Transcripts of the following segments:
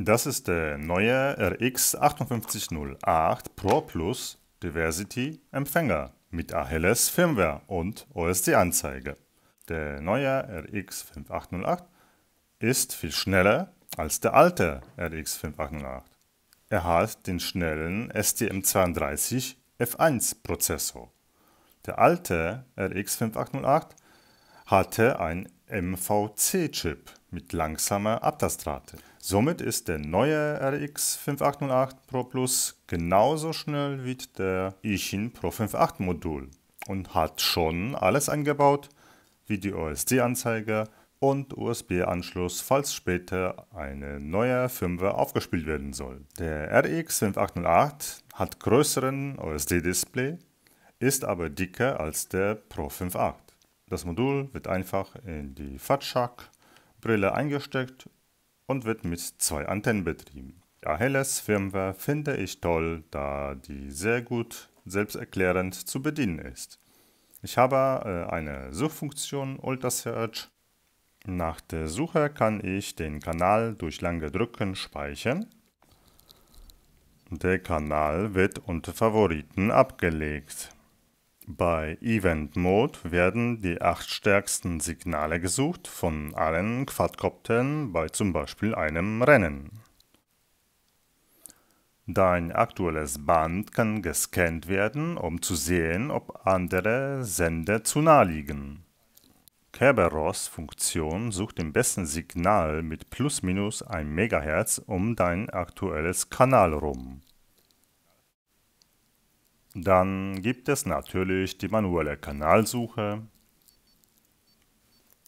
Das ist der neue RX 5808 Pro Plus Diversity Empfänger mit ALS Firmware und OSD Anzeige. Der neue RX 5808 ist viel schneller als der alte RX 5808. Er hat den schnellen STM32 F1 Prozessor. Der alte RX 5808 hatte ein MVC-Chip mit langsamer Abtastrate. Somit ist der neue RX 5808 Pro Plus genauso schnell wie der Ichin Pro 58 Modul und hat schon alles eingebaut, wie die osd anzeige und USB-Anschluss, falls später eine neue Firmware aufgespielt werden soll. Der RX 5808 hat größeren OSD-Display, ist aber dicker als der Pro 58. Das Modul wird einfach in die Fatschak-Brille eingesteckt und wird mit zwei Antennen betrieben. Ahelles Firmware finde ich toll, da die sehr gut selbsterklärend zu bedienen ist. Ich habe äh, eine Suchfunktion Ultrasearch. Nach der Suche kann ich den Kanal durch lange Drücken speichern. Der Kanal wird unter Favoriten abgelegt. Bei Event Mode werden die acht stärksten Signale gesucht von allen Quadcoptern bei zum Beispiel einem Rennen. Dein aktuelles Band kann gescannt werden, um zu sehen, ob andere Sender zu nah liegen. Kerberos-Funktion sucht den besten Signal mit plus minus 1 MHz um dein aktuelles Kanal rum. Dann gibt es natürlich die manuelle Kanalsuche.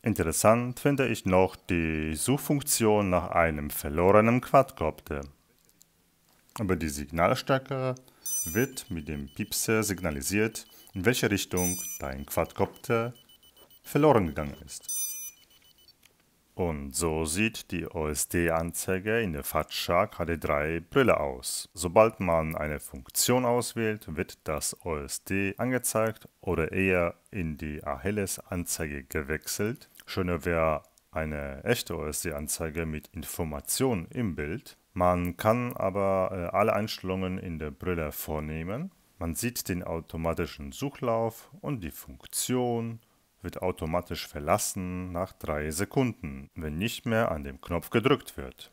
Interessant finde ich noch die Suchfunktion nach einem verlorenen Quadcopter. Über die Signalstärke wird mit dem Piepser signalisiert, in welche Richtung dein Quadcopter verloren gegangen ist. Und so sieht die OSD-Anzeige in der Fatscha hd 3 brille aus. Sobald man eine Funktion auswählt, wird das OSD angezeigt oder eher in die Achilles-Anzeige gewechselt. Schöner wäre eine echte OSD-Anzeige mit Informationen im Bild. Man kann aber äh, alle Einstellungen in der Brille vornehmen. Man sieht den automatischen Suchlauf und die Funktion, wird automatisch verlassen nach drei Sekunden, wenn nicht mehr an den Knopf gedrückt wird.